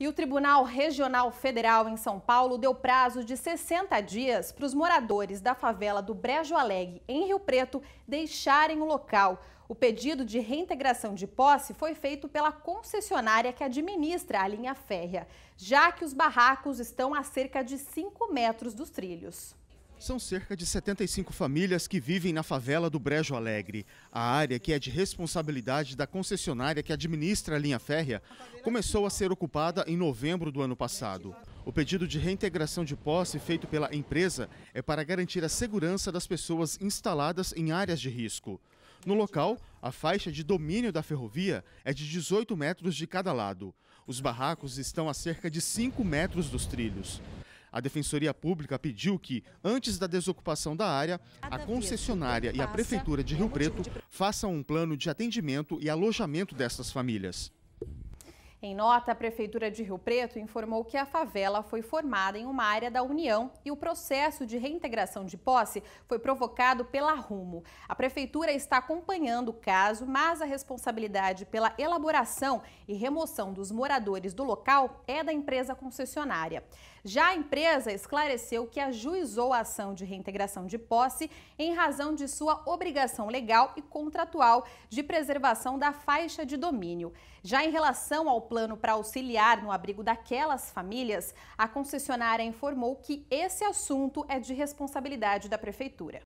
E o Tribunal Regional Federal em São Paulo deu prazo de 60 dias para os moradores da favela do Brejo Alegre, em Rio Preto, deixarem o local. O pedido de reintegração de posse foi feito pela concessionária que administra a linha férrea, já que os barracos estão a cerca de 5 metros dos trilhos. São cerca de 75 famílias que vivem na favela do Brejo Alegre. A área que é de responsabilidade da concessionária que administra a linha férrea começou a ser ocupada em novembro do ano passado. O pedido de reintegração de posse feito pela empresa é para garantir a segurança das pessoas instaladas em áreas de risco. No local, a faixa de domínio da ferrovia é de 18 metros de cada lado. Os barracos estão a cerca de 5 metros dos trilhos. A Defensoria Pública pediu que, antes da desocupação da área, a concessionária e a Prefeitura de é Rio Preto façam um plano de atendimento e alojamento dessas famílias. Em nota, a Prefeitura de Rio Preto informou que a favela foi formada em uma área da União e o processo de reintegração de posse foi provocado pela Rumo. A Prefeitura está acompanhando o caso, mas a responsabilidade pela elaboração e remoção dos moradores do local é da empresa concessionária. Já a empresa esclareceu que ajuizou a ação de reintegração de posse em razão de sua obrigação legal e contratual de preservação da faixa de domínio. Já em relação ao plano para auxiliar no abrigo daquelas famílias, a concessionária informou que esse assunto é de responsabilidade da prefeitura.